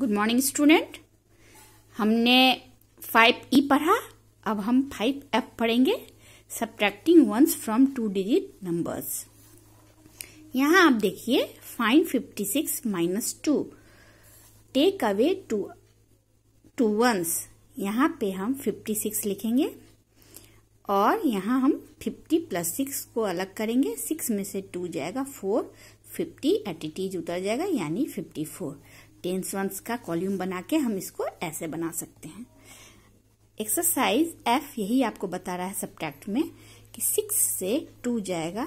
good morning student हमने five E e पढ़ा अब हम फाइव एफ पढ़ेंगे subtracting ones from two digit numbers यहाँ आप देखिए find fifty six minus two take away two two ones यहाँ पे हम फिफ्टी सिक्स लिखेंगे और यहाँ हम फिफ्टी प्लस सिक्स को अलग करेंगे सिक्स में से टू जाएगा फोर फिफ्टी एटीटीज उतर जाएगा यानी फिफ्टी फोर टेंस वंस का कॉल्यूम बना के हम इसको ऐसे बना सकते हैं एक्सरसाइज एफ यही आपको बता रहा है सब्ट्रैक्ट में कि सिक्स से टू जाएगा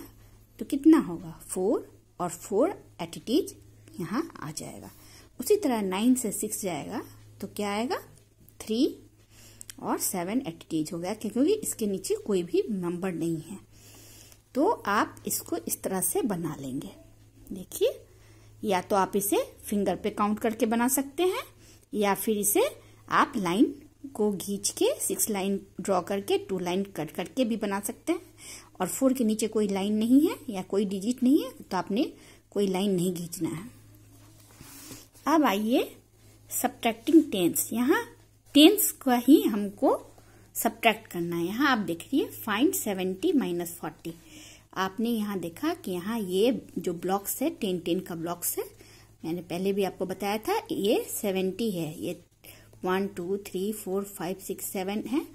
तो कितना होगा फोर और फोर एटीटीज यहाँ आ जाएगा उसी तरह नाइन से सिक्स जाएगा तो क्या आएगा थ्री और सेवन एटीटीज हो गया क्योंकि इसके नीचे कोई भी नंबर नहीं है तो आप इसको इस तरह से बना लेंगे देखिए या तो आप इसे फिंगर पे काउंट करके बना सकते हैं या फिर इसे आप लाइन को घींच के सिक्स लाइन ड्रॉ करके टू लाइन कट करके भी बना सकते हैं और फोर के नीचे कोई लाइन नहीं है या कोई डिजिट नहीं है तो आपने कोई लाइन नहीं घींचना है अब आइए सब्ट्रैक्टिंग टेंस यहाँ टेंस का ही हमको सब्ट्रैक्ट करना है यहाँ आप देख रही है फाइंड सेवेंटी माइनस फोर्टी आपने यहाँ देखा कि यहाँ ये जो ब्लॉक्स है टेन टेन का ब्लॉक्स है मैंने पहले भी आपको बताया था ये सेवेंटी है ये one two three four five six seven है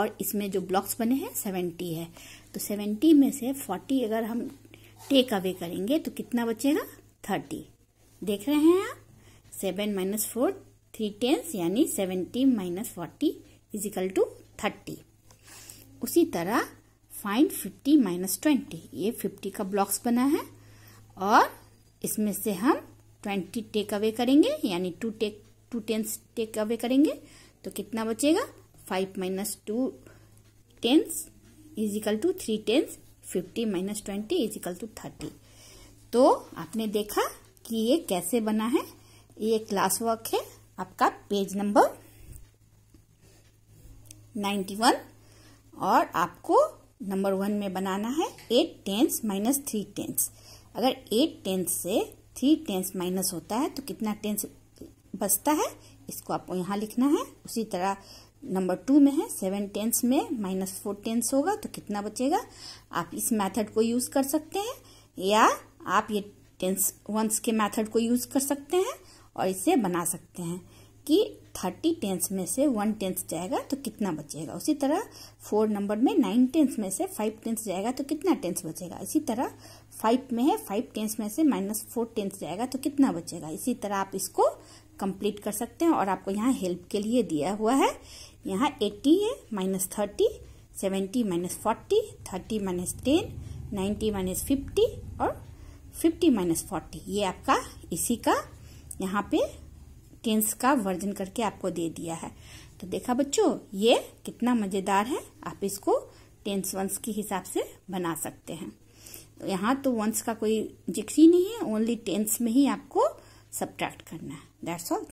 और इसमें जो ब्लॉक्स बने हैं सेवेंटी है तो सेवेंटी में से फोर्टी अगर हम टेक अवे करेंगे तो कितना बचेगा थर्टी देख रहे हैं आप seven minus four three tens यानी seventy minus forty equal to thirty उसी तरह फाइंड फिफ्टी माइनस ट्वेंटी ये फिफ्टी का ब्लॉक्स बना है और इसमें से हम ट्वेंटी टेक अवे करेंगे यानी two take two tens take away करेंगे तो कितना बचेगा five minus two tens equal to three tens fifty minus twenty equal to thirty तो आपने देखा कि ये कैसे बना है ये क्लास वर्क है आपका पेज नंबर नाइन्टी वन और आपको नंबर वन में बनाना है eight tens minus three tens अगर एट टेंस से थ्री टेंस माइनस होता है तो कितना टेंस बचता है इसको आपको यहाँ लिखना है उसी तरह नंबर टू में है सेवन टेंस में माइनस फोर टेंस होगा तो कितना बचेगा आप इस मेथड को यूज़ कर सकते हैं या आप ये टेंस वंस के मेथड को यूज़ कर सकते हैं और इसे बना सकते हैं कि थर्टी टेंथ में से वन टेंथ जाएगा तो कितना बचेगा उसी तरह फोर नंबर में नाइन टेंथ में से फाइव टेंथ जाएगा तो कितना टेंथ बचेगा इसी तरह फाइव में है फाइव टेंथ में से माइनस फोर टेंथ जाएगा तो कितना बचेगा इसी तरह आप इसको कंप्लीट कर सकते हैं और आपको यहाँ हेल्प के लिए दिया हुआ है यहाँ एट्टी है minus thirty seventy minus forty thirty minus ten ninety minus fifty और फिफ्टी माइनस फोर्टी ये आपका इसी का यहाँ पे टेंस का वर्जन करके आपको दे दिया है तो देखा बच्चों ये कितना मज़ेदार है आप इसको टेंस वंस के हिसाब से बना सकते हैं तो यहाँ तो वंस का कोई जिक्स ही नहीं है ओनली टेंस में ही आपको सब्ट्रैक्ट करना है दैट्स ऑल